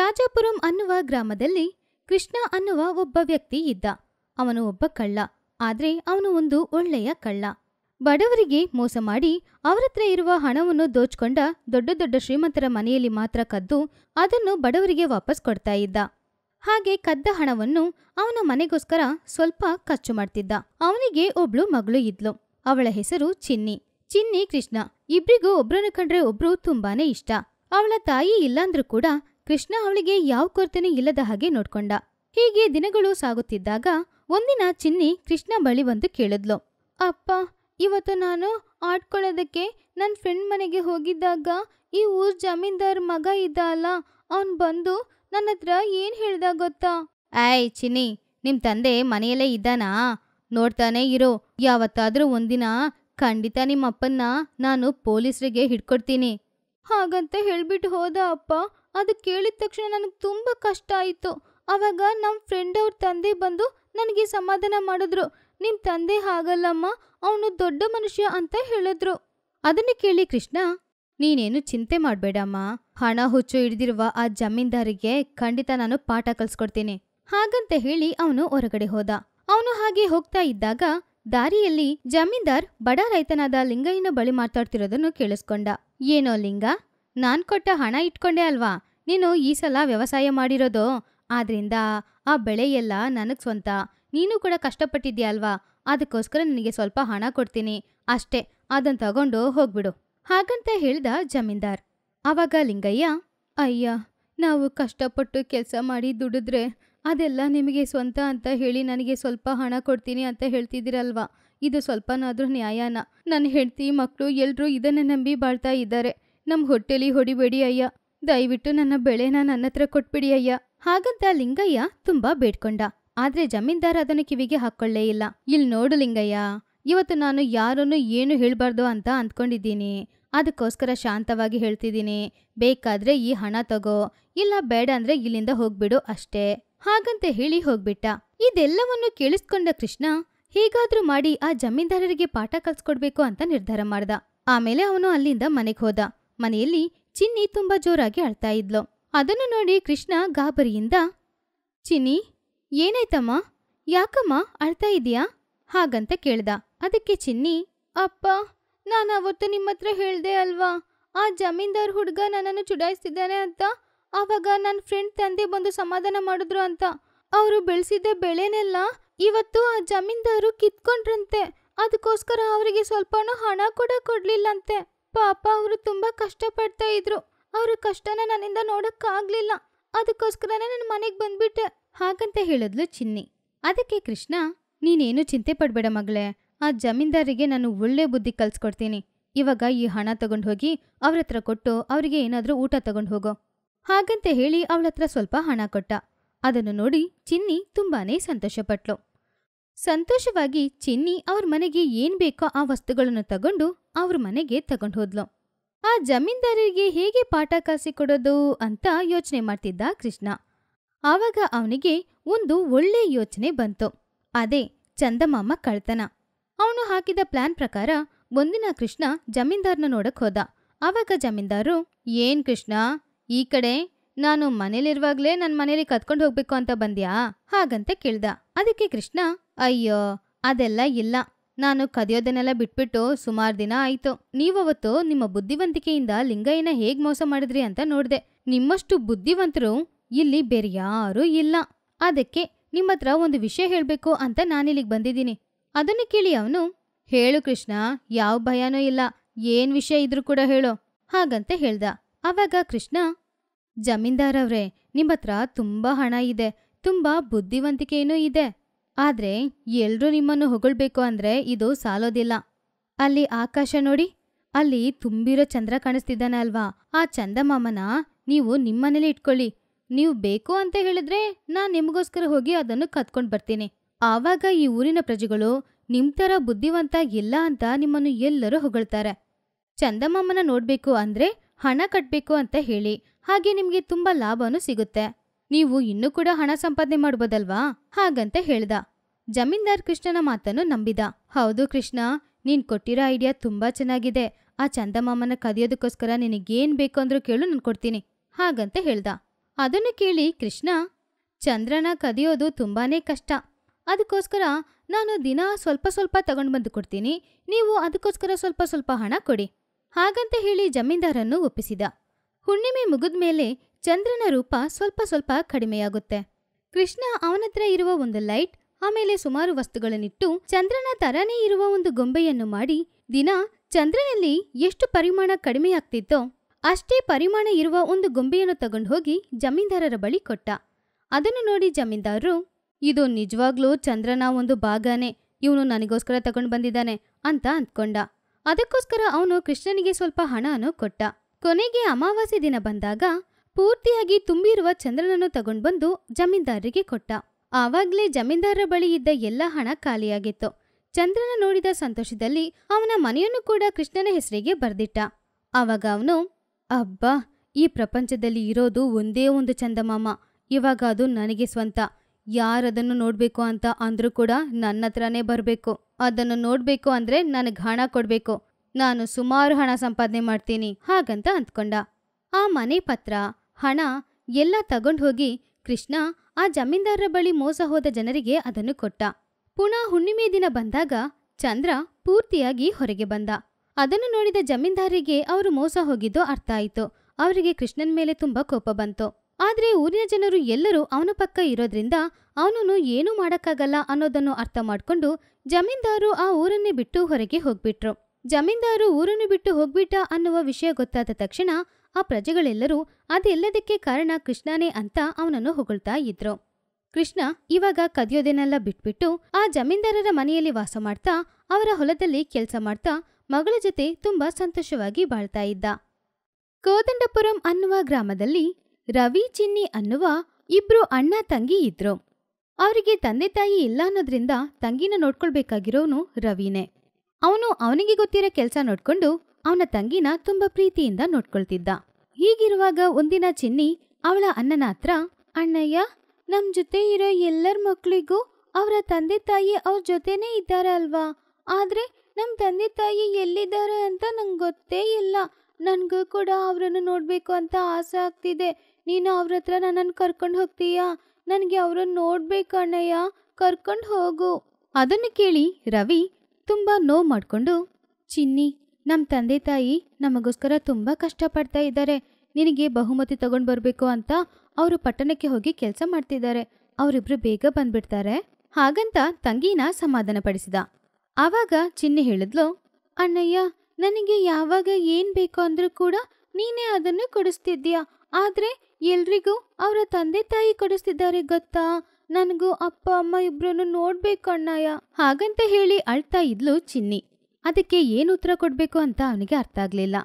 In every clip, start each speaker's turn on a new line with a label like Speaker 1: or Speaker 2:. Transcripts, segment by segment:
Speaker 1: ರಾಜಾಪುರಂ ಅನ್ನುವ ಗ್ರಾಮದಲ್ಲಿ ಕೃಷ್ಣ ಅನ್ನುವ ಒಬ್ಬ ವ್ಯಕ್ತಿ ಇದ್ದ ಅವನು ಒಬ್ಬ ಕಳ್ಳ ಆದ್ರೆ ಅವನು ಒಂದು ಒಳ್ಳೆಯ ಕಳ್ಳ ಬಡವರಿಗೆ ಮೋಸ ಮಾಡಿ ಅವರತ್ರ ಇರುವ ಹಣವನ್ನು ದೋಚ್ಕೊಂಡ ದೊಡ್ಡ ದೊಡ್ಡ ಶ್ರೀಮಂತರ ಮನೆಯಲ್ಲಿ ಮಾತ್ರ ಕದ್ದು ಅದನ್ನು ಬಡವರಿಗೆ ವಾಪಸ್ ಕೊಡ್ತಾ ಇದ್ದ ಹಾಗೆ ಕದ್ದ ಹಣವನ್ನು ಅವನ ಮನೆಗೋಸ್ಕರ ಸ್ವಲ್ಪ ಖರ್ಚು ಮಾಡ್ತಿದ್ದ ಅವನಿಗೆ ಒಬ್ಳು ಮಗಳು ಇದ್ಲು ಅವಳ ಹೆಸರು ಚಿನ್ನಿ ಚಿನ್ನಿ ಕೃಷ್ಣ ಇಬ್ಬರಿಗೂ ಒಬ್ರನ್ನ ಕಂಡ್ರೆ ಒಬ್ರು ತುಂಬಾನೇ ಇಷ್ಟ ಅವಳ ತಾಯಿ ಇಲ್ಲಾಂದ್ರೂ ಕೂಡ ಕೃಷ್ಣ ಅವಳಿಗೆ ಯಾವ ಕೊರತೆನೂ ಇಲ್ಲದ ಹಾಗೆ ನೋಡ್ಕೊಂಡ ಹೀಗೆ ದಿನಗಳು ಸಾಗುತ್ತಿದ್ದಾಗ ಒಂದಿನ ಚಿನ್ನಿ ಕೃಷ್ಣ ಬಳಿ ಬಂದು ಕೇಳಿದ್ಲು ಅಪ್ಪ ಇವತ್ತು ನಾನು ಆಡ್ಕೊಳ್ಳೋದಕ್ಕೆ ನನ್ನ ಫ್ರೆಂಡ್ ಮನೆಗೆ ಹೋಗಿದ್ದಾಗ ಈ ಊರ್ ಜಮೀನ್ದಾರ್ ಮಗ ಇದ್ದ ಅಲ್ಲ ಅವನು ಬಂದು ನನ್ನ ಹತ್ರ ಏನ್ ಹೇಳ್ದ ಗೊತ್ತಾ ಆಯ್ ಚಿನ್ನಿ ನಿಮ್ ತಂದೆ ಮನೆಯಲ್ಲೇ ಇದ್ದಾನಾ ನೋಡ್ತಾನೆ ಇರೋ ಯಾವತ್ತಾದ್ರೂ ಒಂದಿನ ಖಂಡಿತ ನಿಮ್ಮಪ್ಪನ್ನ ನಾನು ಪೊಲೀಸರಿಗೆ ಹಿಡ್ಕೊಡ್ತೀನಿ ಹಾಗಂತ ಹೇಳ್ಬಿಟ್ಟು ಹೋದ ಅಪ್ಪ ಅದು ಕೇಳಿದ ತಕ್ಷಣ ನನಗೆ ತುಂಬ ಕಷ್ಟ ಆಯಿತು ಆವಾಗ ನಮ್ಮ ಫ್ರೆಂಡ್ ಅವ್ರ ತಂದೆ ಬಂದು ನನಗೆ ಸಮಾಧಾನ ಮಾಡಿದ್ರು ನಿಮ್ಮ ತಂದೆ ಹಾಗಲ್ಲಮ್ಮ ಅವನು ದೊಡ್ಡ ಮನುಷ್ಯ ಅಂತ ಹೇಳಿದ್ರು ಅದನ್ನೇ ಕೇಳಿ ಕೃಷ್ಣ ನೀನೇನು ಚಿಂತೆ ಮಾಡಬೇಡಮ್ಮ ಹಣ ಹುಚ್ಚು ಹಿಡಿದಿರುವ ಆ ಜಮೀನ್ದಾರಿಗೆ ಖಂಡಿತ ನಾನು ಪಾಠ ಕಲ್ಸ್ಕೊಡ್ತೀನಿ ಹಾಗಂತ ಹೇಳಿ ಅವನು ಹೊರಗಡೆ ಹೋದ ಅವನು ಹಾಗೆ ಹೋಗ್ತಾ ಇದ್ದಾಗ ದಾರಿಯಲ್ಲಿ ಜಮೀನ್ದಾರ್ ಬಡ ರೈತನಾದ ಲಿಂಗಯ್ಯನ ಬಳಿ ಮಾತಾಡ್ತಿರೋದನ್ನು ಕೇಳಿಸ್ಕೊಂಡ ಏನೋ ಲಿಂಗ ನಾನು ಕೊಟ್ಟ ಹಣ ಇಟ್ಕೊಂಡೆ ಅಲ್ವಾ ನೀನು ಈ ಸಲ ವ್ಯವಸಾಯ ಮಾಡಿರೋದು ಆದ್ರಿಂದ ಆ ಬೆಳೆ ಎಲ್ಲ ನನಗೆ ಸ್ವಂತ ನೀನು ಕೂಡ ಕಷ್ಟಪಟ್ಟಿದ್ಯಾ ಅಲ್ವಾ ಅದಕ್ಕೋಸ್ಕರ ನಿನಗೆ ಸ್ವಲ್ಪ ಹಣ ಕೊಡ್ತೀನಿ ಅಷ್ಟೇ ಅದನ್ನು ತಗೊಂಡು ಹೋಗ್ಬಿಡು ಹಾಗಂತ ಹೇಳ್ದ ಜಮೀನ್ದಾರ್ ಆವಾಗ ಲಿಂಗಯ್ಯ ಅಯ್ಯ ನಾವು ಕಷ್ಟಪಟ್ಟು ಕೆಲಸ ಮಾಡಿ ದುಡಿದ್ರೆ ಅದೆಲ್ಲ ನಿಮಗೆ ಸ್ವಂತ ಅಂತ ಹೇಳಿ ನನಗೆ ಸ್ವಲ್ಪ ಹಣ ಕೊಡ್ತೀನಿ ಅಂತ ಹೇಳ್ತಿದ್ದೀರಲ್ವಾ ಇದು ಸ್ವಲ್ಪನಾದರೂ ನ್ಯಾಯನ ನನ್ನ ಹೆಂಡತಿ ಮಕ್ಕಳು ಎಲ್ಲರೂ ಇದನ್ನೇ ನಂಬಿ ಬಾಳ್ತಾ ಇದ್ದಾರೆ ನಮ್ಮ ಹೊಟ್ಟೆಲಿ ಹೊಡಿಬೇಡಿ ಅಯ್ಯ ದಯವಿಟ್ಟು ನನ್ನ ಬೆಳೆನ ನನ್ನ ಹತ್ರ ಕೊಟ್ಬಿಡಿ ಅಯ್ಯ ಹಾಗಂತ ಲಿಂಗಯ್ಯ ತುಂಬಾ ಬೇಡ್ಕೊಂಡ ಆದ್ರೆ ಜಮೀನ್ದಾರ ಅದನ್ನ ಕಿವಿಗೆ ಹಾಕೊಳ್ಳೇ ಇಲ್ಲ ಇಲ್ಲಿ ನೋಡು ಲಿಂಗಯ್ಯ ಇವತ್ತು ನಾನು ಯಾರನ್ನು ಏನು ಹೇಳ್ಬಾರ್ದು ಅಂತ ಅಂದ್ಕೊಂಡಿದ್ದೀನಿ ಅದಕ್ಕೋಸ್ಕರ ಶಾಂತವಾಗಿ ಹೇಳ್ತಿದ್ದೀನಿ ಬೇಕಾದ್ರೆ ಈ ಹಣ ತಗೋ ಇಲ್ಲ ಬೇಡ ಅಂದ್ರೆ ಇಲ್ಲಿಂದ ಹೋಗ್ಬಿಡು ಅಷ್ಟೇ ಹಾಗಂತ ಹೇಳಿ ಹೋಗ್ಬಿಟ್ಟ ಇದೆಲ್ಲವನ್ನು ಕೇಳಿಸ್ಕೊಂಡ ಕೃಷ್ಣ ಹೀಗಾದ್ರೂ ಮಾಡಿ ಆ ಜಮೀನ್ದಾರರಿಗೆ ಪಾಠ ಕಲ್ಸ್ಕೊಡ್ಬೇಕು ಅಂತ ನಿರ್ಧಾರ ಮಾಡ್ದ ಆಮೇಲೆ ಅವನು ಅಲ್ಲಿಂದ ಮನೆಗೆ ಹೋದ ಮನೆಯಲ್ಲಿ ಚಿನ್ನಿ ತುಂಬ ಜೋರಾಗಿ ಅಳ್ತಾ ಇದ್ಲು ಅದನ್ನು ನೋಡಿ ಕೃಷ್ಣ ಗಾಬರಿಯಿಂದ ಚಿನ್ನಿ ಏನಾಯ್ತಮ್ಮ ಯಾಕಮ್ಮ ಅಳ್ತಾ ಇದೆಯಾ ಹಾಗಂತ ಕೇಳ್ದ ಅದಕ್ಕೆ ಚಿನ್ನಿ ಅಪ್ಪ ನಾನು ಅವತ್ತು ನಿಮ್ಮ ಹತ್ರ ಹೇಳ್ದೆ ಅಲ್ವಾ ಆ ಜಮೀನ್ದಾರ್ ಹುಡುಗ ನನ್ನನ್ನು ಚುಡಾಯಿಸ್ತಿದ್ದಾನೆ ಅಂತ ಆವಾಗ ನನ್ನ ಫ್ರೆಂಡ್ ತಂದೆ ಬಂದು ಸಮಾಧಾನ ಮಾಡಿದ್ರು ಅಂತ ಅವರು ಬೆಳೆಸಿದ್ದ ಬೆಳೆನೆಲ್ಲ ಇವತ್ತು ಆ ಜಮೀನ್ದಾರು ಕಿತ್ಕೊಂಡ್ರಂತೆ ಅದಕ್ಕೋಸ್ಕರ ಅವರಿಗೆ ಸ್ವಲ್ಪನೂ ಹಣ ಕೂಡ ಕೊಡ್ಲಿಲ್ಲಂತೆ ಪಾಪ ಅವರು ತುಂಬಾ ಕಷ್ಟಪಡ್ತಾ ಇದ್ರು ಅವ್ರ ಕಷ್ಟನ ನನ್ನಿಂದ ನೋಡಕ್ಕಾಗ್ಲಿಲ್ಲ ಅದಕ್ಕೋಸ್ಕರನೇ ನನ್ನ ಮನೆಗೆ ಬಂದ್ಬಿಟ್ಟೆ ಹಾಗಂತ ಹೇಳಿದ್ಲು ಚಿನ್ನಿ ಅದಕ್ಕೆ ಕೃಷ್ಣ ನೀನೇನು ಚಿಂತೆ ಪಡ್ಬೇಡ ಮಗಳೇ ಆ ಜಮೀನ್ದಾರಿಗೆ ನಾನು ಒಳ್ಳೆ ಬುದ್ಧಿ ಕಲ್ಸ್ಕೊಡ್ತೀನಿ ಇವಾಗ ಈ ಹಣ ತಗೊಂಡು ಹೋಗಿ ಅವ್ರ ಹತ್ರ ಕೊಟ್ಟು ಅವರಿಗೆ ಏನಾದರೂ ಊಟ ತಗೊಂಡು ಹೋಗೋ ಹಾಗಂತ ಹೇಳಿ ಅವಳ ಹತ್ರ ಸ್ವಲ್ಪ ಹಣ ಕೊಟ್ಟ ಅದನ್ನು ನೋಡಿ ಚಿನ್ನಿ ತುಂಬಾನೇ ಸಂತೋಷಪಟ್ಲು ಸಂತೋಷವಾಗಿ ಚಿನ್ನಿ ಅವ್ರ ಮನೆಗೆ ಏನ್ ಬೇಕೋ ಆ ವಸ್ತುಗಳನ್ನು ತಗೊಂಡು ಅವ್ರ ಮನೆಗೆ ತಗೊಂಡು ಹೋದ್ಲು ಆ ಜಮೀನ್ದಾರರಿಗೆ ಹೇಗೆ ಪಾಠ ಕಾಸಿ ಕೊಡೋದು ಅಂತ ಯೋಚನೆ ಮಾಡ್ತಿದ್ದ ಕೃಷ್ಣ ಆವಾಗ ಅವನಿಗೆ ಒಂದು ಒಳ್ಳೆ ಯೋಚನೆ ಬಂತು ಅದೇ ಚಂದಮಾಮ ಕಳ್ತನ ಅವನು ಹಾಕಿದ ಪ್ಲಾನ್ ಪ್ರಕಾರ ಒಂದಿನ ಕೃಷ್ಣ ಜಮೀನ್ದಾರ್ನ ನೋಡಕ್ ಹೋದ ಆವಾಗ ಜಮೀನ್ದಾರು ಏನ್ ಕೃಷ್ಣ ಈ ಕಡೆ ನಾನು ಮನೇಲಿರುವಾಗ್ಲೇ ನನ್ನ ಮನೇಲಿ ಕತ್ಕೊಂಡು ಹೋಗ್ಬೇಕು ಅಂತ ಬಂದ್ಯಾ ಹಾಗಂತ ಕೇಳ್ದ ಅದಕ್ಕೆ ಕೃಷ್ಣ ಅಯ್ಯೋ ಅದೆಲ್ಲ ಇಲ್ಲ ನಾನು ಕದಿಯೋದನ್ನೆಲ್ಲ ಬಿಟ್ಬಿಟ್ಟು ಸುಮಾರು ದಿನ ಆಯ್ತು ನೀವವತ್ತು ನಿಮ್ಮ ಬುದ್ಧಿವಂತಿಕೆಯಿಂದ ಲಿಂಗಯ್ಯನ ಹೇಗ್ ಮೋಸ ಮಾಡಿದ್ರಿ ಅಂತ ನೋಡ್ದೆ ನಿಮ್ಮಷ್ಟು ಬುದ್ಧಿವಂತರು ಇಲ್ಲಿ ಬೇರೆ ಯಾರೂ ಇಲ್ಲ ಅದಕ್ಕೆ ನಿಮ್ಮತ್ರ ಒಂದು ವಿಷಯ ಹೇಳಬೇಕು ಅಂತ ನಾನಿಲ್ಲಿಗೆ ಬಂದಿದ್ದೀನಿ ಅದನ್ನು ಕೇಳಿ ಅವನು ಹೇಳು ಕೃಷ್ಣ ಯಾವ ಭಯನೂ ಇಲ್ಲ ಏನ್ ವಿಷಯ ಇದ್ರೂ ಕೂಡ ಹೇಳು ಹಾಗಂತ ಹೇಳ್ದ ಅವಾಗ ಕೃಷ್ಣ ಜಮೀನ್ದಾರವ್ರೆ ನಿಮ್ಮತ್ರ ತುಂಬಾ ಹಣ ಇದೆ ತುಂಬಾ ಬುದ್ಧಿವಂತಿಕೆಯೂ ಇದೆ ಆದ್ರೆ ಎಲ್ರೂ ನಿಮ್ಮನ್ನು ಹೊಗಳ್ಬೇಕು ಅಂದ್ರೆ ಇದು ಸಾಲೋದಿಲ್ಲ ಅಲ್ಲಿ ಆಕಾಶ ನೋಡಿ ಅಲ್ಲಿ ತುಂಬಿರೋ ಚಂದ್ರ ಕಾಣಿಸ್ತಿದ್ದಾನೆ ಅಲ್ವಾ ಆ ಚಂದಮಾಮನ ನೀವು ನಿಮ್ಮನೇಲಿ ಇಟ್ಕೊಳ್ಳಿ ನೀವು ಬೇಕು ಅಂತ ಹೇಳಿದ್ರೆ ನಾ ನಿಮಗೋಸ್ಕರ ಹೋಗಿ ಅದನ್ನು ಕತ್ಕೊಂಡು ಬರ್ತೀನಿ ಆವಾಗ ಈ ಊರಿನ ಪ್ರಜೆಗಳು ನಿಮ್ ತರ ಬುದ್ಧಿವಂತ ಇಲ್ಲ ಅಂತ ನಿಮ್ಮನ್ನು ಎಲ್ಲರೂ ಹೊಗಳ್ತಾರೆ ಚಂದಮಾಮನ ನೋಡ್ಬೇಕು ಅಂದ್ರೆ ಹಣ ಕಟ್ಬೇಕು ಅಂತ ಹೇಳಿ ಹಾಗೆ ನಿಮಗೆ ತುಂಬಾ ಲಾಭನೂ ಸಿಗುತ್ತೆ ನೀವು ಇನ್ನೂ ಕೂಡ ಹಣ ಸಂಪಾದನೆ ಮಾಡ್ಬೋದಲ್ವಾ ಹಾಗಂತ ಹೇಳ್ದ ಜಮೀನ್ದಾರ್ ಕೃಷ್ಣನ ಮಾತನ್ನು ನಂಬಿದ ಹೌದು ಕೃಷ್ಣ ನೀನ್ ಕೊಟ್ಟಿರೋ ಐಡಿಯಾ ತುಂಬಾ ಚೆನ್ನಾಗಿದೆ ಆ ಚಂದಮಾಮನ ಕದಿಯೋದಕ್ಕೋಸ್ಕರ ನಿನಗೇನ್ ಬೇಕು ಅಂದ್ರೂ ಕೇಳು ನಾನು ಕೊಡ್ತೀನಿ ಹಾಗಂತ ಹೇಳ್ದ ಅದನ್ನು ಕೇಳಿ ಕೃಷ್ಣ ಚಂದ್ರನ ಕದಿಯೋದು ತುಂಬಾನೇ ಕಷ್ಟ ಅದಕ್ಕೋಸ್ಕರ ನಾನು ದಿನ ಸ್ವಲ್ಪ ಸ್ವಲ್ಪ ತಗೊಂಡು ಬಂದು ಕೊಡ್ತೀನಿ ನೀವು ಅದಕ್ಕೋಸ್ಕರ ಸ್ವಲ್ಪ ಸ್ವಲ್ಪ ಹಣ ಕೊಡಿ ಹಾಗಂತ ಹೇಳಿ ಜಮೀನ್ದಾರನ್ನು ಒಪ್ಪಿಸಿದ ಹುಣ್ಣಿಮೆ ಮುಗಿದ್ಮೇಲೆ ಚಂದ್ರನ ರೂಪ ಸ್ವಲ್ಪ ಸ್ವಲ್ಪ ಕಡಿಮೆಯಾಗುತ್ತೆ ಕೃಷ್ಣ ಅವನತ್ರ ಇರುವ ಒಂದು ಲೈಟ್ ಆಮೇಲೆ ಸುಮಾರು ವಸ್ತುಗಳನ್ನಿಟ್ಟು ಚಂದ್ರನ ತರನೇ ಇರುವ ಒಂದು ಗೊಂಬೆಯನ್ನು ಮಾಡಿ ದಿನ ಚಂದ್ರನಲ್ಲಿ ಎಷ್ಟು ಪರಿಮಾಣ ಕಡಿಮೆಯಾಗ್ತಿತ್ತೋ ಅಷ್ಟೇ ಪರಿಮಾಣ ಇರುವ ಒಂದು ಗೊಂಬೆಯನ್ನು ತಗೊಂಡು ಹೋಗಿ ಜಮೀನ್ದಾರರ ಬಳಿ ಕೊಟ್ಟ ಅದನ್ನು ನೋಡಿ ಜಮೀನ್ದಾರರು ಇದು ನಿಜವಾಗ್ಲೂ ಚಂದ್ರನ ಒಂದು ಭಾಗನೇ ಇವನು ನನಗೋಸ್ಕರ ತಗೊಂಡು ಬಂದಿದ್ದಾನೆ ಅಂತ ಅಂದ್ಕೊಂಡ ಅದಕ್ಕೋಸ್ಕರ ಅವನು ಕೃಷ್ಣನಿಗೆ ಸ್ವಲ್ಪ ಹಣನೂ ಕೊಟ್ಟ ಕೊನೆಗೆ ಅಮಾವಾಸ್ಯೆ ದಿನ ಬಂದಾಗ ಪೂರ್ತಿಯಾಗಿ ತುಂಬಿರುವ ಚಂದ್ರನನ್ನು ತಗೊಂಡ್ಬಂದು ಬಂದು ಜಮೀನ್ದಾರರಿಗೆ ಕೊಟ್ಟ ಆವಾಗ್ಲೇ ಜಮೀನ್ದಾರರ ಬಳಿ ಇದ್ದ ಎಲ್ಲ ಹಣ ಖಾಲಿಯಾಗಿತ್ತು ಚಂದ್ರನ ನೋಡಿದ ಸಂತೋಷದಲ್ಲಿ ಅವನ ಮನೆಯನ್ನು ಕೂಡ ಕೃಷ್ಣನ ಹೆಸರಿಗೆ ಬರ್ದಿಟ್ಟ ಆವಾಗ ಅವನು ಅಬ್ಬಾ ಈ ಪ್ರಪಂಚದಲ್ಲಿ ಇರೋದು ಒಂದೇ ಒಂದು ಚಂದಮಾಮ ಇವಾಗ ಅದು ನನಗೆ ಸ್ವಂತ ಯಾರದನ್ನು ನೋಡ್ಬೇಕು ಅಂತ ಅಂದ್ರೂ ಕೂಡ ನನ್ನ ಹತ್ರನೇ ಬರಬೇಕು ಅದನ್ನು ನೋಡ್ಬೇಕು ಅಂದ್ರೆ ನನಗ್ ಹಣ ಕೊಡ್ಬೇಕು ನಾನು ಸುಮಾರು ಹಣ ಸಂಪಾದನೆ ಮಾಡ್ತೀನಿ ಹಾಗಂತ ಅಂದ್ಕೊಂಡ ಆ ಮನೆ ಪತ್ರ ಹಣ ಎಲ್ಲ ತಗೊಂಡು ಹೋಗಿ ಕೃಷ್ಣ ಆ ಜಮೀನ್ದಾರರ ಬಳಿ ಮೋಸ ಹೋದ ಜನರಿಗೆ ಅದನ್ನು ಕೊಟ್ಟ ಪುನಃ ಹುಣ್ಣಿಮೆ ದಿನ ಬಂದಾಗ ಚಂದ್ರ ಪೂರ್ತಿಯಾಗಿ ಹೊರಗೆ ಬಂದ ಅದನ್ನು ನೋಡಿದ ಜಮೀನ್ದಾರಿಗೆ ಅವರು ಮೋಸ ಹೋಗಿದ್ದು ಅರ್ಥ ಆಯಿತು ಅವರಿಗೆ ಕೃಷ್ಣನ್ ಮೇಲೆ ತುಂಬಾ ಕೋಪ ಬಂತು ಆದರೆ ಊರಿನ ಜನರು ಎಲ್ಲರೂ ಅವನ ಪಕ್ಕ ಇರೋದ್ರಿಂದ ಅವನನ್ನು ಏನೂ ಮಾಡೋಕ್ಕಾಗಲ್ಲ ಅನ್ನೋದನ್ನು ಅರ್ಥ ಮಾಡಿಕೊಂಡು ಜಮೀನ್ದಾರು ಆ ಊರನ್ನೇ ಬಿಟ್ಟು ಹೊರಗೆ ಹೋಗ್ಬಿಟ್ರು ಜಮೀನ್ದಾರು ಊರನ್ನು ಬಿಟ್ಟು ಹೋಗ್ಬಿಟ್ಟ ಅನ್ನುವ ವಿಷಯ ಗೊತ್ತಾದ ತಕ್ಷಣ ಆ ಪ್ರಜೆಗಳೆಲ್ಲರೂ ಅದೆಲ್ಲದಕ್ಕೆ ಕಾರಣ ಕೃಷ್ಣನೇ ಅಂತ ಅವನನ್ನು ಹೊಗಳ್ತಾ ಇದ್ರು ಕೃಷ್ಣ ಇವಾಗ ಕದಿಯೋದೇನೆಲ್ಲ ಬಿಟ್ಬಿಟ್ಟು ಆ ಜಮೀನ್ದಾರರ ಮನೆಯಲ್ಲಿ ವಾಸ ಮಾಡ್ತಾ ಅವರ ಹೊಲದಲ್ಲಿ ಕೆಲಸ ಮಾಡ್ತಾ ಮಗಳ ಜೊತೆ ತುಂಬಾ ಸಂತೋಷವಾಗಿ ಬಾಳ್ತಾ ಇದ್ದ ಕೋದಂಡಪುರಂ ಅನ್ನುವ ಗ್ರಾಮದಲ್ಲಿ ರವಿ ಚಿನ್ನಿ ಅನ್ನುವ ಇಬ್ರು ಅಣ್ಣ ತಂಗಿ ಇದ್ರು ಅವರಿಗೆ ತಂದೆ ತಾಯಿ ಇಲ್ಲ ಅನ್ನೋದ್ರಿಂದ ತಂಗಿನ ನೋಡ್ಕೊಳ್ಬೇಕಾಗಿರೋನು ರವಿನೇ ಅವನು ಅವನಿಗೆ ಗೊತ್ತಿರೋ ಕೆಲಸ ನೋಡ್ಕೊಂಡು ಅವನ ತಂಗಿನ ತುಂಬಾ ಪ್ರೀತಿಯಿಂದ ನೋಡ್ಕೊಳ್ತಿದ್ದ ಹೀಗಿರುವಾಗ ಒಂದಿನ ಚಿನ್ನಿ ಅವಳ ಅಣ್ಣನ ಹತ್ರ ಅಣ್ಣಯ್ಯ ನಮ್ ಜೊತೆ ಇರೋ ಎಲ್ಲರ ಮಕ್ಳಿಗೂ ಅವರ ತಂದೆ ತಾಯಿ ಅವ್ರ ಜೊತೆನೇ ಇದ್ದಾರೆ ಅಲ್ವಾ ಆದ್ರೆ ನಮ್ ತಂದೆ ತಾಯಿ ಎಲ್ಲಿದ್ದಾರೆ ಅಂತ ನಂಗೆ ಗೊತ್ತೇ ಇಲ್ಲ ನನಗೂ ಕೂಡ ಅವರನ್ನು ನೋಡ್ಬೇಕು ಅಂತ ಆಸೆ ಆಗ್ತಿದೆ ನೀನು ಅವ್ರ ಹತ್ರ ನನ್ನನ್ನು ಕರ್ಕೊಂಡು ಹೋಗ್ತೀಯಾ ನನಗೆ ಅವ್ರನ್ನ ನೋಡ್ಬೇಕು ಅಣ್ಣಯ್ಯ ಕರ್ಕೊಂಡು ಹೋಗು ಅದನ್ನು ಕೇಳಿ ರವಿ ತುಂಬಾ ನೋವು ಮಾಡ್ಕೊಂಡು ಚಿನ್ನಿ ನಮ್ಮ ತಂದೆ ತಾಯಿ ನಮಗೋಸ್ಕರ ತುಂಬ ಕಷ್ಟಪಡ್ತಾ ಇದ್ದಾರೆ ನಿನಗೆ ಬಹುಮತಿ ತಗೊಂಡು ಬರಬೇಕು ಅಂತ ಅವರು ಪಟ್ಟಣಕ್ಕೆ ಹೋಗಿ ಕೆಲಸ ಮಾಡ್ತಿದ್ದಾರೆ ಅವರಿಬ್ರು ಬೇಗ ಬಂದ್ಬಿಡ್ತಾರೆ ಹಾಗಂತ ತಂಗಿನ ಸಮಾಧಾನಪಡಿಸಿದ ಆವಾಗ ಚಿನ್ನಿ ಹೇಳಿದ್ಲು ಅಣ್ಣಯ್ಯ ನನಗೆ ಯಾವಾಗ ಏನ್ ಬೇಕು ಅಂದ್ರೂ ಕೂಡ ನೀನೇ ಅದನ್ನು ಕೊಡಿಸ್ತಿದ್ಯಾ ಆದ್ರೆ ಎಲ್ರಿಗೂ ಅವರ ತಂದೆ ತಾಯಿ ಕೊಡಿಸ್ತಿದ್ದಾರೆ ಗೊತ್ತಾ ನನಗೂ ಅಪ್ಪ ಅಮ್ಮ ಇಬ್ರು ನೋಡ್ಬೇಕು ಅಣ್ಣಯ್ಯ ಹಾಗಂತ ಹೇಳಿ ಅಳ್ತಾ ಇದ್ಲು ಚಿನ್ನಿ ಅದಕ್ಕೆ ಏನು ಉತ್ತರ ಕೊಡಬೇಕು ಅಂತ ಅವನಿಗೆ ಅರ್ಥ ಆಗಲಿಲ್ಲ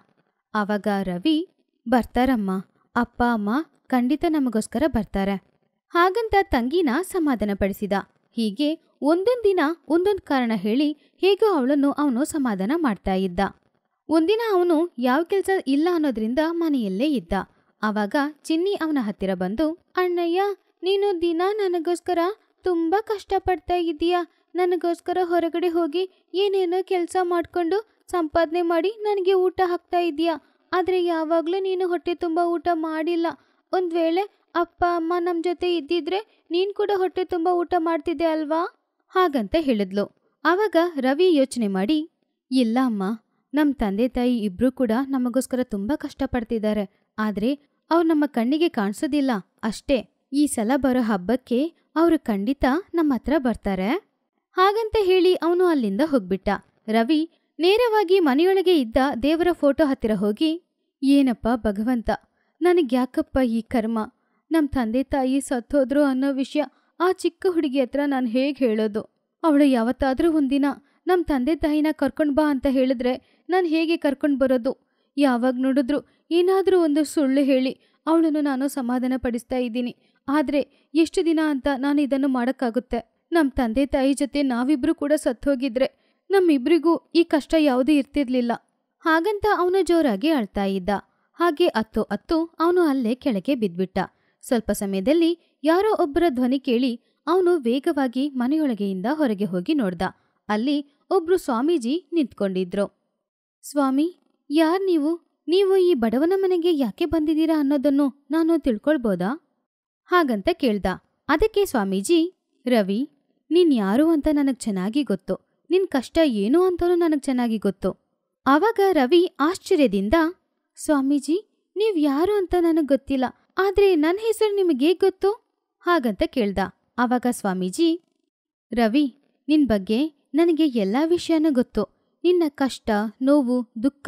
Speaker 1: ಆವಾಗ ರವಿ ಬರ್ತಾರಮ್ಮ ಅಪ್ಪ ಅಮ್ಮ ಖಂಡಿತ ನಮಗೋಸ್ಕರ ಬರ್ತಾರೆ ಹಾಗಂತ ತಂಗಿನ ಪಡಿಸಿದ ಹೀಗೆ ಒಂದೊಂದು ದಿನ ಒಂದೊಂದು ಕಾರಣ ಹೇಳಿ ಹೇಗೋ ಅವಳನ್ನು ಅವನು ಸಮಾಧಾನ ಮಾಡ್ತಾ ಇದ್ದ ಒಂದಿನ ಅವನು ಯಾವ ಕೆಲಸ ಇಲ್ಲ ಅನ್ನೋದ್ರಿಂದ ಮನೆಯಲ್ಲೇ ಇದ್ದ ಆವಾಗ ಚಿನ್ನಿ ಅವನ ಹತ್ತಿರ ಬಂದು ಅಣ್ಣಯ್ಯ ನೀನು ದಿನ ನನಗೋಸ್ಕರ ತುಂಬಾ ಕಷ್ಟಪಡ್ತಾ ಇದ್ದೀಯಾ ನನಗೋಸ್ಕರ ಹೊರಗಡೆ ಹೋಗಿ ಏನೇನೋ ಕೆಲಸ ಮಾಡಿಕೊಂಡು ಸಂಪಾದನೆ ಮಾಡಿ ನನಗೆ ಊಟ ಹಾಕ್ತಾ ಇದೆಯಾ ಆದರೆ ಯಾವಾಗಲೂ ನೀನು ಹೊಟ್ಟೆ ತುಂಬ ಊಟ ಮಾಡಿಲ್ಲ ಒಂದು ವೇಳೆ ಅಪ್ಪ ಅಮ್ಮ ನಮ್ಮ ಜೊತೆ ಇದ್ದಿದ್ರೆ ನೀನು ಕೂಡ ಹೊಟ್ಟೆ ತುಂಬ ಊಟ ಮಾಡ್ತಿದ್ದೆ ಅಲ್ವಾ ಹಾಗಂತ ಹೇಳಿದ್ಲು ಆವಾಗ ರವಿ ಯೋಚನೆ ಮಾಡಿ ಇಲ್ಲ ಅಮ್ಮ ನಮ್ಮ ತಂದೆ ತಾಯಿ ಇಬ್ಬರೂ ಕೂಡ ನಮಗೋಸ್ಕರ ತುಂಬ ಕಷ್ಟಪಡ್ತಿದ್ದಾರೆ ಆದರೆ ಅವ್ರು ನಮ್ಮ ಕಣ್ಣಿಗೆ ಕಾಣಿಸೋದಿಲ್ಲ ಅಷ್ಟೇ ಈ ಸಲ ಬರೋ ಹಬ್ಬಕ್ಕೆ ಅವರು ಖಂಡಿತ ನಮ್ಮ ಹತ್ರ ಬರ್ತಾರೆ ಹಾಗಂತ ಹೇಳಿ ಅವನು ಅಲ್ಲಿಂದ ಹೋಗ್ಬಿಟ್ಟ ರವಿ ನೇರವಾಗಿ ಮನೆಯೊಳಗೆ ಇದ್ದ ದೇವರ ಫೋಟೋ ಹತ್ತಿರ ಹೋಗಿ ಏನಪ್ಪ ಭಗವಂತ ನನಗ್ಯಾಕಪ್ಪ ಈ ಕರ್ಮ ನಮ್ಮ ತಂದೆ ತಾಯಿ ಸತ್ತೋದ್ರು ಅನ್ನೋ ವಿಷಯ ಆ ಚಿಕ್ಕ ಹುಡುಗಿ ಹತ್ರ ನಾನು ಹೇಗೆ ಹೇಳೋದು ಅವಳು ಯಾವತ್ತಾದರೂ ಒಂದಿನ ನಮ್ಮ ತಂದೆ ತಾಯಿನ ಕರ್ಕೊಂಡು ಬಾ ಅಂತ ಹೇಳಿದ್ರೆ ನಾನು ಹೇಗೆ ಕರ್ಕೊಂಡು ಬರೋದು ಯಾವಾಗ ನೋಡಿದ್ರು ಏನಾದರೂ ಒಂದು ಸುಳ್ಳು ಹೇಳಿ ಅವಳನ್ನು ನಾನು ಸಮಾಧಾನ ಪಡಿಸ್ತಾ ಇದ್ದೀನಿ ಆದರೆ ಎಷ್ಟು ದಿನ ಅಂತ ನಾನು ಇದನ್ನು ಮಾಡೋಕ್ಕಾಗುತ್ತೆ ನಮ್ಮ ತಂದೆ ತಾಯಿ ಜೊತೆ ನಾವಿಬ್ರು ಕೂಡ ಸತ್ತೋಗಿದ್ರೆ ನಮ್ಮಿಬ್ರಿಗೂ ಈ ಕಷ್ಟ ಯಾವುದೇ ಇರ್ತಿರ್ಲಿಲ್ಲ ಹಾಗಂತ ಅವನು ಜೋರಾಗಿ ಅಳ್ತಾ ಇದ್ದ ಹಾಗೆ ಅತ್ತು ಅತ್ತು ಅವನು ಅಲ್ಲೇ ಕೆಳಗೆ ಬಿದ್ಬಿಟ್ಟ ಸ್ವಲ್ಪ ಸಮಯದಲ್ಲಿ ಯಾರೋ ಒಬ್ಬರ ಧ್ವನಿ ಕೇಳಿ ಅವನು ವೇಗವಾಗಿ ಮನೆಯೊಳಗೆಯಿಂದ ಹೊರಗೆ ಹೋಗಿ ನೋಡ್ದ ಅಲ್ಲಿ ಒಬ್ರು ಸ್ವಾಮೀಜಿ ನಿಂತ್ಕೊಂಡಿದ್ರು ಸ್ವಾಮಿ ಯಾರ್ ನೀವು ನೀವು ಈ ಬಡವನ ಮನೆಗೆ ಯಾಕೆ ಬಂದಿದ್ದೀರಾ ಅನ್ನೋದನ್ನು ನಾನು ತಿಳ್ಕೊಳ್ಬೋದಾ ಹಾಗಂತ ಕೇಳ್ದ ಅದಕ್ಕೆ ಸ್ವಾಮೀಜಿ ರವಿ ನೀನ್ ಯಾರು ಅಂತ ನನಗ್ ಚೆನ್ನಾಗಿ ಗೊತ್ತು ನಿನ್ ಕಷ್ಟ ಏನು ಅಂತನೂ ನನಗ್ ಚೆನ್ನಾಗಿ ಗೊತ್ತು ಅವಾಗ ರವಿ ಆಶ್ಚರ್ಯದಿಂದ ಸ್ವಾಮೀಜಿ ನೀವ್ ಯಾರು ಅಂತ ನನಗ್ ಗೊತ್ತಿಲ್ಲ ಆದ್ರೆ ನನ್ನ ಹೆಸರು ನಿಮಗೆ ಗೊತ್ತು ಹಾಗಂತ ಕೇಳ್ದ ಆವಾಗ ಸ್ವಾಮೀಜಿ ರವಿ ನಿನ್ ಬಗ್ಗೆ ನನಗೆ ಎಲ್ಲಾ ವಿಷಯನೂ ಗೊತ್ತು ನಿನ್ನ ಕಷ್ಟ ನೋವು ದುಃಖ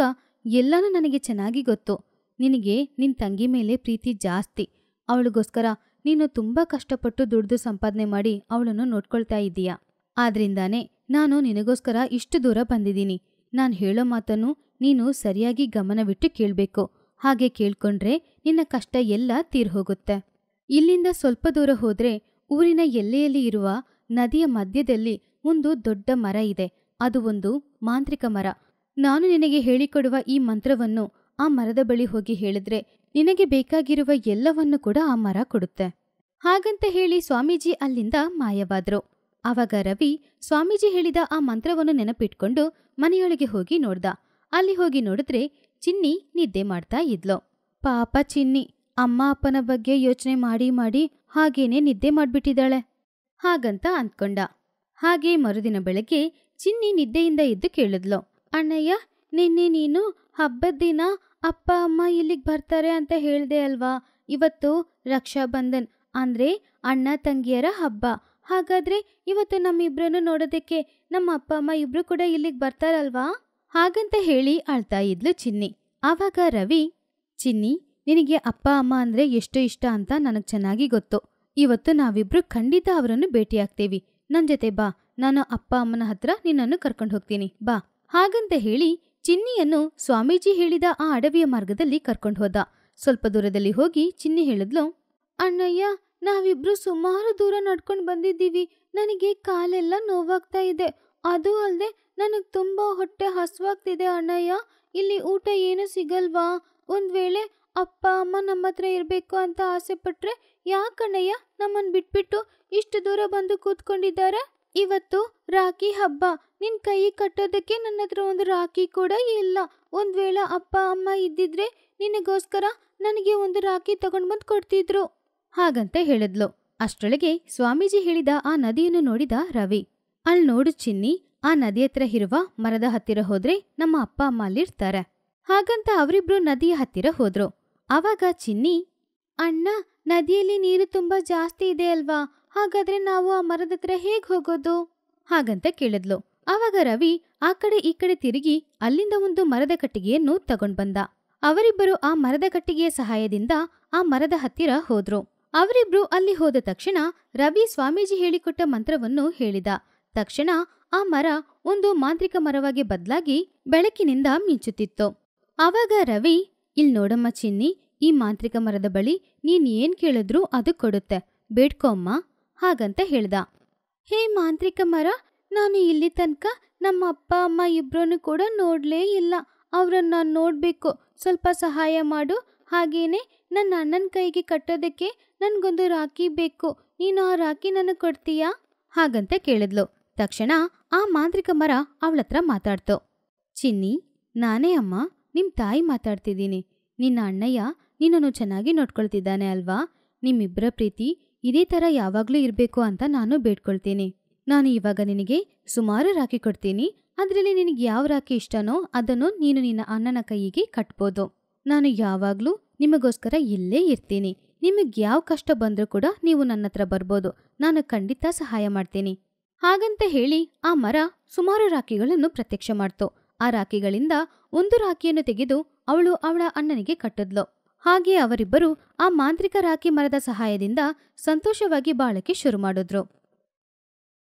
Speaker 1: ಎಲ್ಲನೂ ನನಗೆ ಚೆನ್ನಾಗಿ ಗೊತ್ತು ನಿನಗೆ ನಿನ್ ತಂಗಿ ಮೇಲೆ ಪ್ರೀತಿ ಜಾಸ್ತಿ ಅವಳಿಗೋಸ್ಕರ ನೀನು ತುಂಬ ಕಷ್ಟಪಟ್ಟು ದುಡ್ದು ಸಂಪಾದನೆ ಮಾಡಿ ಅವಳನ್ನು ನೋಡ್ಕೊಳ್ತಾ ಇದ್ದೀಯಾ ಆದ್ರಿಂದಾನೇ ನಾನು ನಿನಗೋಸ್ಕರ ಇಷ್ಟು ದೂರ ಬಂದಿದ್ದೀನಿ ನಾನು ಹೇಳೋ ಮಾತನ್ನು ನೀನು ಸರಿಯಾಗಿ ಗಮನವಿಟ್ಟು ಕೇಳಬೇಕು ಹಾಗೆ ಕೇಳ್ಕೊಂಡ್ರೆ ನಿನ್ನ ಕಷ್ಟ ಎಲ್ಲ ತೀರ್ ಹೋಗುತ್ತೆ ಇಲ್ಲಿಂದ ಸ್ವಲ್ಪ ದೂರ ಹೋದ್ರೆ ಊರಿನ ಎಲ್ಲೆಯಲ್ಲಿ ಇರುವ ನದಿಯ ಮಧ್ಯದಲ್ಲಿ ಒಂದು ದೊಡ್ಡ ಮರ ಇದೆ ಅದು ಒಂದು ಮಾಂತ್ರಿಕ ಮರ ನಾನು ನಿನಗೆ ಹೇಳಿಕೊಡುವ ಈ ಮಂತ್ರವನ್ನು ಆ ಮರದ ಬಳಿ ಹೋಗಿ ಹೇಳಿದ್ರೆ ನಿನಗೆ ಬೇಕಾಗಿರುವ ಎಲ್ಲವನ್ನೂ ಕೂಡ ಆ ಮರ ಕೊಡುತ್ತೆ ಹಾಗಂತ ಹೇಳಿ ಸ್ವಾಮೀಜಿ ಅಲ್ಲಿಂದ ಮಾಯವಾದ್ರು ಅವಾಗ ರವಿ ಸ್ವಾಮೀಜಿ ಹೇಳಿದ ಆ ಮಂತ್ರವನ್ನು ನೆನಪಿಟ್ಕೊಂಡು ಮನೆಯೊಳಗೆ ಹೋಗಿ ನೋಡ್ದ ಅಲ್ಲಿ ಹೋಗಿ ನೋಡಿದ್ರೆ ಚಿನ್ನಿ ನಿದ್ದೆ ಮಾಡ್ತಾ ಇದ್ಲು ಪಾಪ ಚಿನ್ನಿ ಅಮ್ಮ ಅಪ್ಪನ ಬಗ್ಗೆ ಯೋಚನೆ ಮಾಡಿ ಮಾಡಿ ಹಾಗೇನೆ ನಿದ್ದೆ ಮಾಡ್ಬಿಟ್ಟಿದ್ದಾಳೆ ಹಾಗಂತ ಅಂದ್ಕೊಂಡ ಹಾಗೆ ಮರುದಿನ ಬೆಳಗ್ಗೆ ಚಿನ್ನಿ ನಿದ್ದೆಯಿಂದ ಎದ್ದು ಕೇಳಿದ್ಲು ಅಣ್ಣಯ್ಯ ನಿನ್ನೆ ನೀನು ಹಬ್ಬದ ದಿನ ಅಪ್ಪ ಅಮ್ಮ ಇಲ್ಲಿಗೆ ಬರ್ತಾರೆ ಅಂತ ಹೇಳಿದೆ ಅಲ್ವಾ ಇವತ್ತು ರಕ್ಷಾಬಂಧನ್ ಅಂದ್ರೆ ಅಣ್ಣ ತಂಗಿಯರ ಹಬ್ಬ ಹಾಗಾದ್ರೆ ಇವತ್ತು ನಮ್ಮಿಬ್ಬರನ್ನು ನೋಡೋದಕ್ಕೆ ನಮ್ಮ ಅಪ್ಪ ಅಮ್ಮ ಇಬ್ರು ಕೂಡ ಇಲ್ಲಿಗೆ ಬರ್ತಾರಲ್ವಾ ಹಾಗಂತ ಹೇಳಿ ಅಳ್ತಾ ಇದ್ಲು ಚಿನ್ನಿ ಆವಾಗ ರವಿ ಚಿನ್ನಿ ನಿನಗೆ ಅಪ್ಪ ಅಮ್ಮ ಅಂದ್ರೆ ಎಷ್ಟು ಇಷ್ಟ ಅಂತ ನನಗೆ ಚೆನ್ನಾಗಿ ಗೊತ್ತು ಇವತ್ತು ನಾವಿಬ್ರು ಖಂಡಿತ ಅವರನ್ನು ಭೇಟಿಯಾಗ್ತೀವಿ ನನ್ನ ಜೊತೆ ಬಾ ನಾನು ಅಪ್ಪ ಅಮ್ಮನ ಹತ್ರ ನಿನ್ನನ್ನು ಕರ್ಕೊಂಡು ಹೋಗ್ತೀನಿ ಬಾ ಹಾಗಂತ ಹೇಳಿ ಚಿನ್ನಿಯನ್ನು ಸ್ವಾಮೀಜಿ ಹೇಳಿದ ಆ ಅಡವಿಯ ಮಾರ್ಗದಲ್ಲಿ ಕರ್ಕೊಂಡು ಹೋದ ಸ್ವಲ್ಪ ದೂರದಲ್ಲಿ ಹೋಗಿ ಚಿನ್ನಿ ಹೇಳಿದ್ಲು ಅಣ್ಣಯ್ಯ ನಾವಿಬ್ರು ಸುಮಾರು ದೂರ ನಡ್ಕೊಂಡು ಬಂದಿದ್ದೀವಿ ನನಗೆ ಕಾಲೆಲ್ಲ ನೋವಾಗ್ತಾ ಇದೆ ಅದು ಅಲ್ಲದೆ ನನಗೆ ತುಂಬ ಹೊಟ್ಟೆ ಹಸುವಾಗ್ತಿದೆ ಅಣ್ಣಯ್ಯ ಇಲ್ಲಿ ಊಟ ಏನು ಸಿಗಲ್ವಾ ಒಂದ್ ವೇಳೆ ಅಪ್ಪ ಅಮ್ಮ ನಮ್ಮ ಹತ್ರ ಇರಬೇಕು ಅಂತ ಆಸೆ ಪಟ್ಟರೆ ಯಾಕಣ್ಣಯ್ಯ ನಮ್ಮನ್ನು ಬಿಟ್ಬಿಟ್ಟು ಇಷ್ಟು ದೂರ ಬಂದು ಕೂತ್ಕೊಂಡಿದ್ದಾರೆ ಇವತ್ತು ರಾಖಿ ಹಬ್ಬ ನಿನ್ ಕೈ ಕಟ್ಟೋದಕ್ಕೆ ನನ್ನ ಹತ್ರ ಒಂದು ರಾಖಿ ಕೂಡ ಇಲ್ಲ ಒಂದ್ ವೇಳೆ ಅಪ್ಪ ಅಮ್ಮ ಇದ್ದಿದ್ರೆ ನಿನಗೋಸ್ಕರ ನನಗೆ ಒಂದು ರಾಖಿ ತಗೊಂಡ್ ಬಂದು ಕೊಡ್ತಿದ್ರು ಹಾಗಂತ ಹೇಳಿದ್ಲು ಅಷ್ಟೊಳಗೆ ಸ್ವಾಮೀಜಿ ಹೇಳಿದ ಆ ನದಿಯನ್ನು ನೋಡಿದ ರವಿ ಅಲ್ ನೋಡು ಚಿನ್ನಿ ಆ ನದಿ ಹತ್ರ ಇರುವ ಮರದ ಹತ್ತಿರ ಹೋದ್ರೆ ನಮ್ಮ ಅಪ್ಪ ಅಮ್ಮ ಅಲ್ಲಿರ್ತಾರೆ ಹಾಗಂತ ಅವರಿಬ್ರು ನದಿಯ ಹತ್ತಿರ ಹೋದ್ರು ಅವಾಗ ಚಿನ್ನಿ ಅಣ್ಣ ನದಿಯಲ್ಲಿ ನೀರು ತುಂಬಾ ಜಾಸ್ತಿ ಇದೆ ಅಲ್ವಾ ಹಾಗಾದ್ರೆ ನಾವು ಆ ಮರದ ಹತ್ರ ಹೇಗ್ ಹೋಗೋದು ಹಾಗಂತ ಕೇಳಿದ್ಲು ಅವಾಗ ರವಿ ಆ ಕಡೆ ಈ ಕಡೆ ತಿರುಗಿ ಅಲ್ಲಿಂದ ಒಂದು ಮರದ ಕಟ್ಟಿಗೆಯನ್ನು ತಗೊಂಡ್ ಬಂದ ಅವರಿಬ್ಬರು ಆ ಮರದ ಕಟ್ಟಿಗೆಯ ಸಹಾಯದಿಂದ ಆ ಮರದ ಹತ್ತಿರ ಹೋದ್ರು ಅವರಿಬ್ರು ಅಲ್ಲಿ ಹೋದ ತಕ್ಷಣ ರವಿ ಸ್ವಾಮೀಜಿ ಹೇಳಿಕೊಟ್ಟ ಮಂತ್ರವನ್ನು ಹೇಳಿದ ತಕ್ಷಣ ಆ ಮರ ಒಂದು ಮಾಂತ್ರಿಕ ಮರವಾಗಿ ಬದಲಾಗಿ ಬೆಳಕಿನಿಂದ ಮಿಂಚುತ್ತಿತ್ತು ಆವಾಗ ರವಿ ಇಲ್ ನೋಡಮ್ಮ ಚಿನ್ನಿ ಈ ಮಾಂತ್ರಿಕ ಮರದ ಬಳಿ ನೀನ್ ಏನ್ ಕೇಳಿದ್ರು ಅದು ಕೊಡುತ್ತೆ ಬೇಡ್ಕೊಮ್ಮ ಹಾಗಂತ ಹೇಳ್ದ ಹೇ ಮಾಂತ್ರಿಕ ಮರ ನಾನು ಇಲ್ಲಿ ತನಕ ನಮ್ಮ ಅಪ್ಪ ಅಮ್ಮ ಇಬ್ಬರನ್ನು ಕೂಡ ನೋಡಲೇ ಇಲ್ಲ ಅವರನ್ನು ನಾನು ನೋಡಬೇಕು ಸ್ವಲ್ಪ ಸಹಾಯ ಮಾಡು ಹಾಗೇನೆ ನನ್ನ ಅಣ್ಣನ ಕೈಗೆ ಕಟ್ಟೋದಕ್ಕೆ ನನಗೊಂದು ರಾಖಿ ಬೇಕು ನೀನು ಆ ರಾಖಿ ನನಗೆ ಕೊಡ್ತೀಯಾ ಹಾಗಂತ ಕೇಳಿದ್ಲು ತಕ್ಷಣ ಆ ಮಾಂತ್ರಿಕ ಮರ ಅವಳ ಮಾತಾಡ್ತು ಚಿನ್ನಿ ನಾನೇ ಅಮ್ಮ ನಿಮ್ಮ ತಾಯಿ ಮಾತಾಡ್ತಿದ್ದೀನಿ ನಿನ್ನ ಅಣ್ಣಯ್ಯ ನಿನ್ನನ್ನು ಚೆನ್ನಾಗಿ ನೋಡ್ಕೊಳ್ತಿದ್ದಾನೆ ಅಲ್ವಾ ನಿಮ್ಮಿಬ್ಬರ ಪ್ರೀತಿ ಇದೇ ಥರ ಯಾವಾಗಲೂ ಇರಬೇಕು ಅಂತ ನಾನು ಬೇಡ್ಕೊಳ್ತೀನಿ ನಾನು ಇವಾಗ ನಿನಗೆ ಸುಮಾರು ರಾಖಿ ಕೊಡ್ತೀನಿ ಅದರಲ್ಲಿ ನಿನಗೆ ಯಾವ ರಾಖಿ ಇಷ್ಟನೋ ಅದನ್ನು ನೀನು ನಿನ್ನ ಅಣ್ಣನ ಕೈಯಿಗೆ ಕಟ್ಬೋದು ನಾನು ಯಾವಾಗಲೂ ನಿಮಗೋಸ್ಕರ ಇಲ್ಲೇ ಇರ್ತೀನಿ ನಿಮಗೆ ಯಾವ ಕಷ್ಟ ಬಂದರೂ ಕೂಡ ನೀವು ನನ್ನ ಹತ್ರ ಬರ್ಬೋದು ನಾನು ಖಂಡಿತ ಸಹಾಯ ಮಾಡ್ತೀನಿ ಹಾಗಂತ ಹೇಳಿ ಆ ಮರ ಸುಮಾರು ರಾಖಿಗಳನ್ನು ಪ್ರತ್ಯಕ್ಷ ಮಾಡ್ತು ಆ ರಾಖಿಗಳಿಂದ ಒಂದು ರಾಖಿಯನ್ನು ತೆಗೆದು ಅವಳು ಅವಳ ಅಣ್ಣನಿಗೆ ಕಟ್ಟದ್ಲು ಹಾಗೆ ಅವರಿಬ್ಬರು ಆ ಮಾಂತ್ರಿಕ ರಾಖಿ ಮರದ ಸಹಾಯದಿಂದ ಸಂತೋಷವಾಗಿ ಬಾಳಕೆ ಶುರು ಮಾಡಿದ್ರು